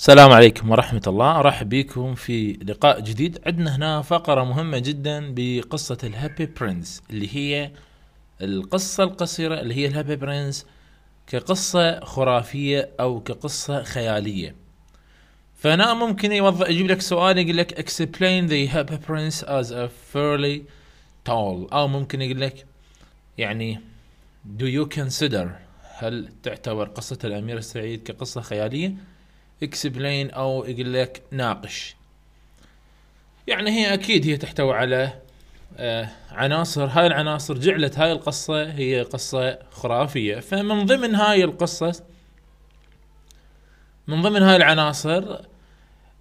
السلام عليكم ورحمة الله أرحب بكم في لقاء جديد عندنا هنا فقرة مهمة جدا بقصة الهابي برنس اللي هي القصة القصيرة اللي هي الهابي برنس كقصة خرافية أو كقصة خيالية فهنا ممكن يوضح يجيب لك سؤال يقول لك explain the happy prince as a fairly tall أو ممكن يقول لك يعني do you consider هل تعتبر قصة الأمير السعيد كقصة خيالية؟ اكسبلين او يقول لك ناقش يعني هي اكيد هي تحتوي على آه، عناصر هاي العناصر جعلت هاي القصة هي قصة خرافية فمن ضمن هاي القصة من ضمن هاي العناصر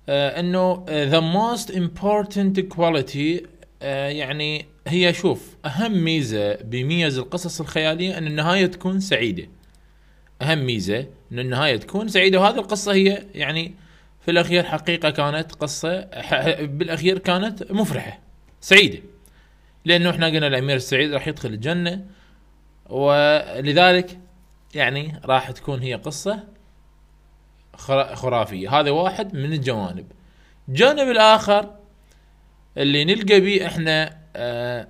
آه، انه the most important quality آه، يعني هي شوف اهم ميزة بميز القصص الخيالية ان النهاية تكون سعيدة اهم ميزه ان النهايه تكون سعيده وهذه القصه هي يعني في الاخير حقيقه كانت قصه بالاخير كانت مفرحه سعيده لانه احنا قلنا الامير السعيد راح يدخل الجنه ولذلك يعني راح تكون هي قصه خرافيه هذا واحد من الجوانب الجانب الاخر اللي نلقى بيه احنا آه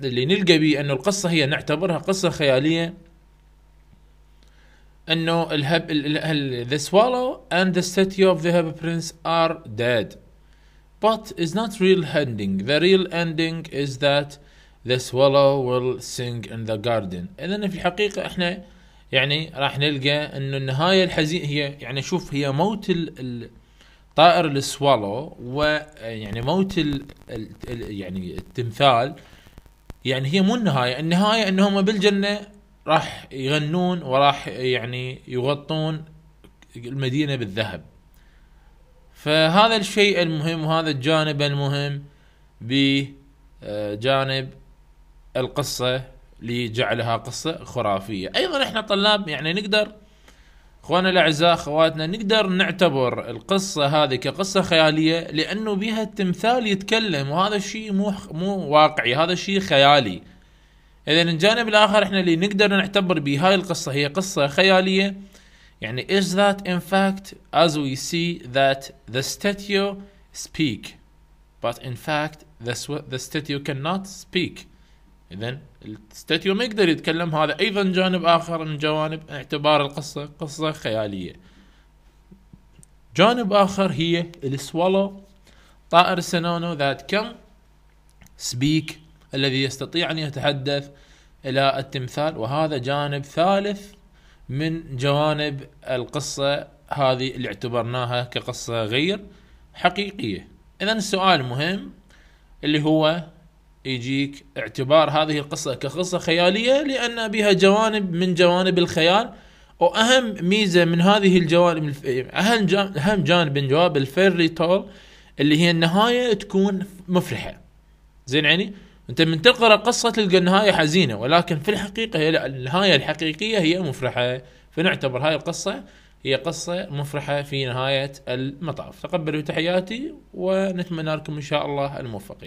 اللي نلقى بيه انه القصه هي نعتبرها قصه خياليه انه الهب ذا swallow and the statue of the هاب prince are dead but it's not real ending the real ending is that the swallow will sing in the garden اذا في الحقيقه احنا يعني راح نلقى انه النهايه الحزينه هي يعني شوف هي موت طائر السوالو ويعني موت الـ الـ يعني التمثال يعني هي مو النهايه النهايه انهم بالجنه راح يغنون وراح يعني يغطون المدينه بالذهب فهذا الشيء المهم وهذا الجانب المهم بجانب القصه لجعلها قصه خرافيه ايضا احنا طلاب يعني نقدر اخواننا الاعزاء اخواتنا نقدر نعتبر القصه هذه كقصه خياليه لانه بها التمثال يتكلم وهذا الشيء مو مو واقعي هذا الشيء خيالي اذا الجانب الاخر احنا اللي نقدر نعتبر به هاي القصه هي قصه خياليه يعني is that in fact as we see that the statue speak but in fact the, the statue cannot speak اذا الستاتيو ما يقدر يتكلم هذا ايضا جانب اخر من جوانب اعتبار القصه قصه خياليه جانب اخر هي السوالو طائر سنونو ذات كم speak الذي يستطيع ان يتحدث الى التمثال وهذا جانب ثالث من جوانب القصه هذه اللي اعتبرناها كقصه غير حقيقيه. اذا السؤال مهم اللي هو يجيك اعتبار هذه القصه كقصه خياليه لان بها جوانب من جوانب الخيال واهم ميزه من هذه الجوانب اهم اهم جانب من جواب الفيري تول اللي هي النهايه تكون مفرحه. زين يعني انت من تقرا القصه تلقى النهايه حزينه ولكن في الحقيقه هي النهايه الحقيقيه هي مفرحه فنعتبر هاي القصه هي قصه مفرحه في نهايه المطاف تقبلوا تحياتي ونتمنى لكم ان شاء الله الموفقين